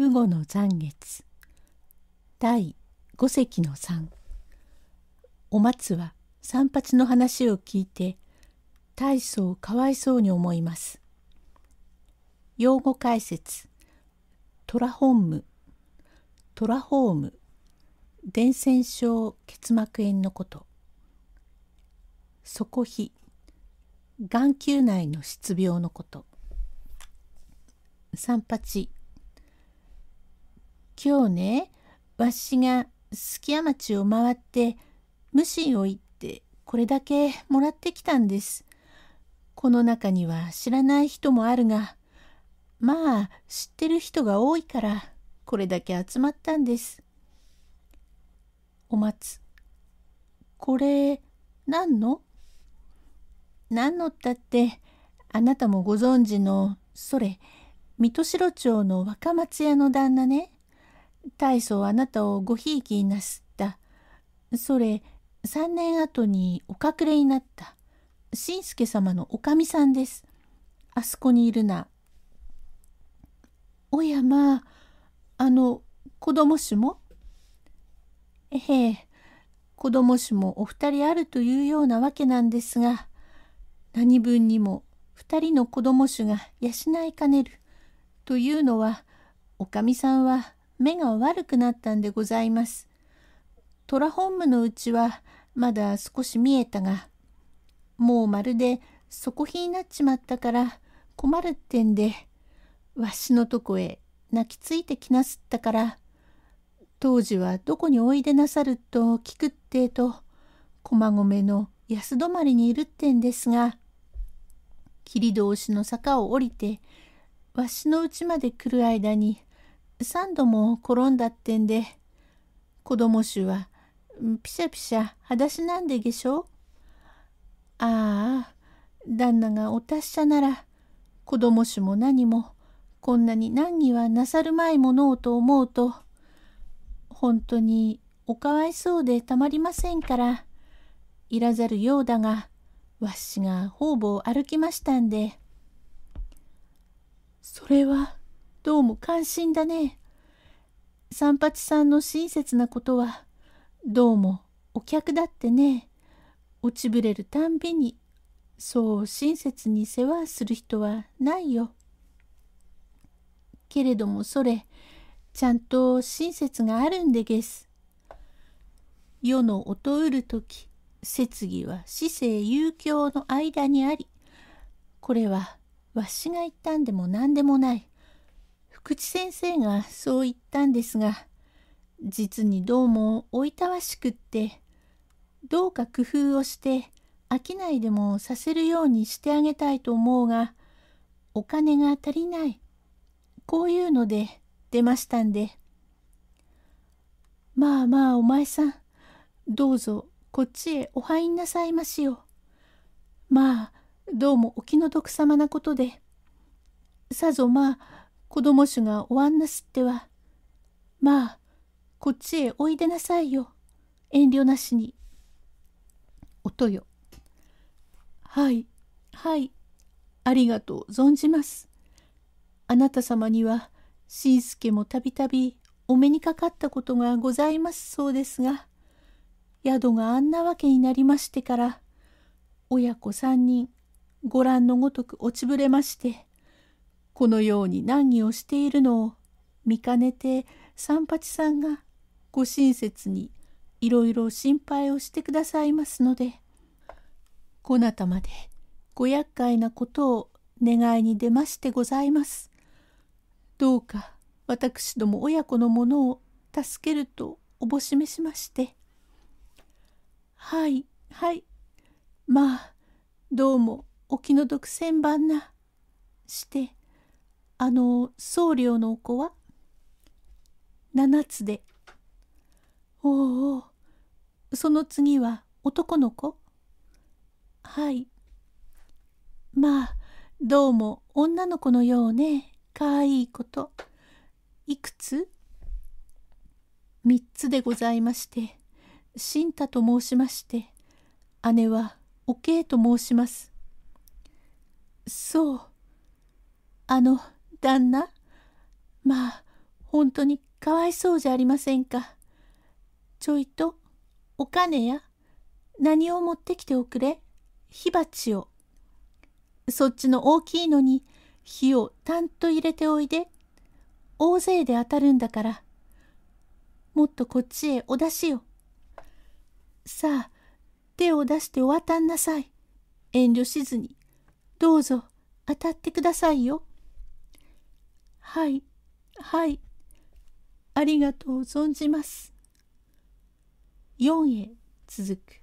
雨後の残月第五席の三お松は三八の話を聞いて大層かわいそうに思います。用語解説トラホームトラホーム伝染症結膜炎のこと底皮眼球内の疾病のこと三八今日ねわしが数屋町を回って無心を言ってこれだけもらってきたんです。この中には知らない人もあるがまあ知ってる人が多いからこれだけ集まったんです。お松これ何の何のったってあなたもご存知のそれ水戸城町の若松屋の旦那ね大層あなたをごひいきになすった。それ、3年後にお隠れになった。新助様のおかみさんです。あそこにいるな。おやまあ、の、子供種もええ、子供種もお二人あるというようなわけなんですが、何分にも二人の子供種が養いかねるというのは、おかみさんは目が悪くなったんでございます。虎本務のうちはまだ少し見えたが、もうまるで底火になっちまったから困るってんで、わしのとこへ泣きついてきなすったから、当時はどこにおいでなさると聞くってえと、駒込の安泊りにいるってんですが、切通しの坂を降りて、わしのうちまで来る間に、三度も転んだってんで子供衆はピシャピシャ裸足なんでげしょああ旦那がお達者なら子供衆も何もこんなに難儀はなさるまいものをと思うと本当におかわいそうでたまりませんからいらざるようだがわしが方々歩きましたんで。それはも感心だね。三八さんの親切なことは、どうもお客だってね、落ちぶれるたんびに、そう親切に世話する人はないよ。けれどもそれ、ちゃんと親切があるんでげす。世の音うる時、節義は死生遊興の間にあり、これはわしが言ったんでも何でもない。福地先生がそう言ったんですが実にどうもおいたわしくってどうか工夫をして飽きないでもさせるようにしてあげたいと思うがお金が足りないこういうので出ましたんでまあまあお前さんどうぞこっちへお入んなさいましよまあどうもお気の毒さまなことでさぞまあ子供主がおあんなすっては。まあ、こっちへおいでなさいよ。遠慮なしに。おとよ。はい、はい、ありがとう存じます。あなた様には、しんすけもたびたびお目にかかったことがございますそうですが、宿があんなわけになりましてから、親子三人、ご覧のごとく落ちぶれまして、このように難儀をしているのを見かねて三八さんがご親切にいろいろ心配をしてくださいますのでこなたまでご厄介なことを願いに出ましてございます。どうか私ども親子の者を助けるとおぼしめしまして。はいはいまあどうもお気の毒千番なしてあの僧侶のお子は七つで。おお、その次は男の子はい。まあ、どうも女の子のようね。かいいこと。いくつ三つでございまして、新太と申しまして、姉はおけいと申します。そう。あの、旦那まあ本当にかわいそうじゃありませんかちょいとお金や何を持ってきておくれ火鉢をそっちの大きいのに火をたんと入れておいで大勢で当たるんだからもっとこっちへお出しよさあ手を出してお渡んなさい遠慮しずにどうぞ当たってくださいよはい、はい。ありがとう存じます。4へ続く。